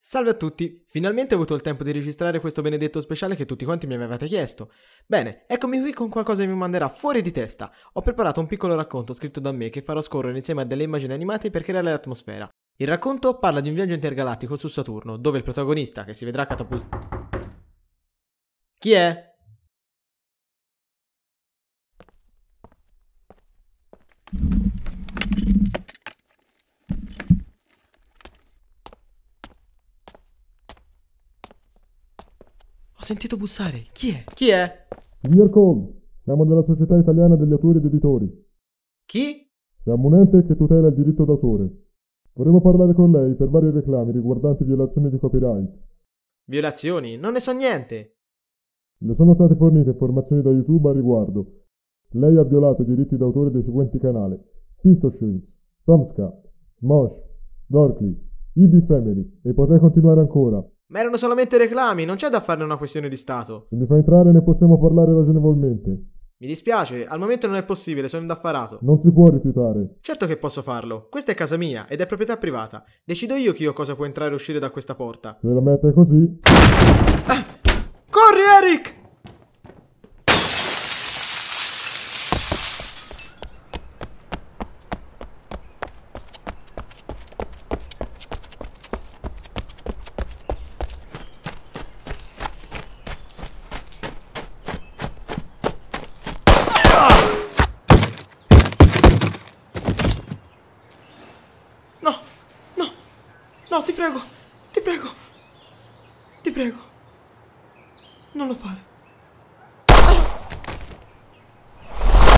Salve a tutti, finalmente ho avuto il tempo di registrare questo benedetto speciale che tutti quanti mi avevate chiesto. Bene, eccomi qui con qualcosa che mi manderà fuori di testa. Ho preparato un piccolo racconto scritto da me che farò scorrere insieme a delle immagini animate per creare l'atmosfera. Il racconto parla di un viaggio intergalattico su Saturno, dove il protagonista, che si vedrà catapultato... Chi è? sentito bussare. Chi è? Chi è? Signor Cole, siamo della Società Italiana degli Autori ed Editori. Chi? Siamo un ente che tutela il diritto d'autore. Vorremmo parlare con lei per vari reclami riguardanti violazioni di copyright. Violazioni? Non ne so niente. Le sono state fornite informazioni da YouTube al riguardo. Lei ha violato i diritti d'autore dei seguenti canali: Pistol Tomska, Tomscat, Smosh, Dorkly, IB Family, e potrei continuare ancora. Ma erano solamente reclami, non c'è da farne una questione di Stato. Se mi fa entrare ne possiamo parlare ragionevolmente. Mi dispiace, al momento non è possibile, sono indaffarato. Non si può rifiutare. Certo che posso farlo. Questa è casa mia ed è proprietà privata. Decido io chi o cosa può entrare e uscire da questa porta. Se la mette così. Ah! Corri, Eric! No, ti prego, ti prego, ti prego. Non lo fare.